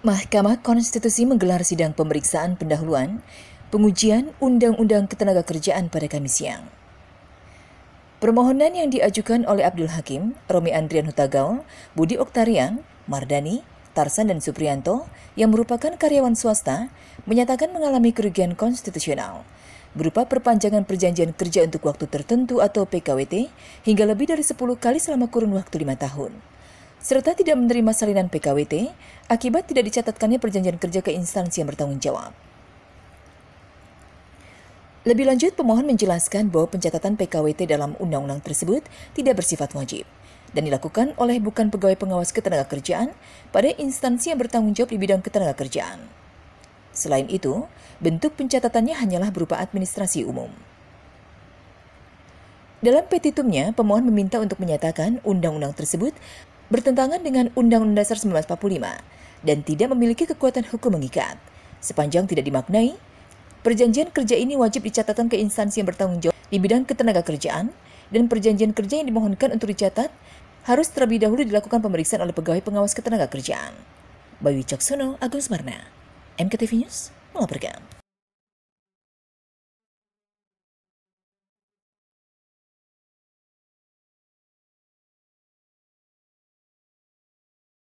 Mahkamah Konstitusi menggelar sidang pemeriksaan pendahuluan pengujian Undang-Undang Ketenagakerjaan pada Kamis siang. Permohonan yang diajukan oleh Abdul Hakim, Romi Andrian Hutagaul, Budi Oktarian, Mardani, Tarsan dan Suprianto yang merupakan karyawan swasta menyatakan mengalami kerugian konstitusional berupa perpanjangan perjanjian kerja untuk waktu tertentu atau PKWT hingga lebih dari 10 kali selama kurun waktu 5 tahun serta tidak menerima salinan PKWT akibat tidak dicatatkannya perjanjian kerja ke instansi yang bertanggung jawab. Lebih lanjut, pemohon menjelaskan bahwa pencatatan PKWT dalam undang-undang tersebut tidak bersifat wajib dan dilakukan oleh bukan pegawai pengawas ketenaga kerjaan pada instansi yang bertanggung jawab di bidang ketenaga kerjaan. Selain itu, bentuk pencatatannya hanyalah berupa administrasi umum. Dalam petitumnya, pemohon meminta untuk menyatakan undang-undang tersebut bertentangan dengan Undang-Undang Dasar 1945 dan tidak memiliki kekuatan hukum mengikat. Sepanjang tidak dimaknai, perjanjian kerja ini wajib dicatatkan ke instansi yang bertanggung jawab di bidang ketenaga kerjaan dan perjanjian kerja yang dimohonkan untuk dicatat harus terlebih dahulu dilakukan pemeriksaan oleh pegawai pengawas ketenaga kerjaan. Bayu Caksono, Agung Semarna, MKTV News melaporkan.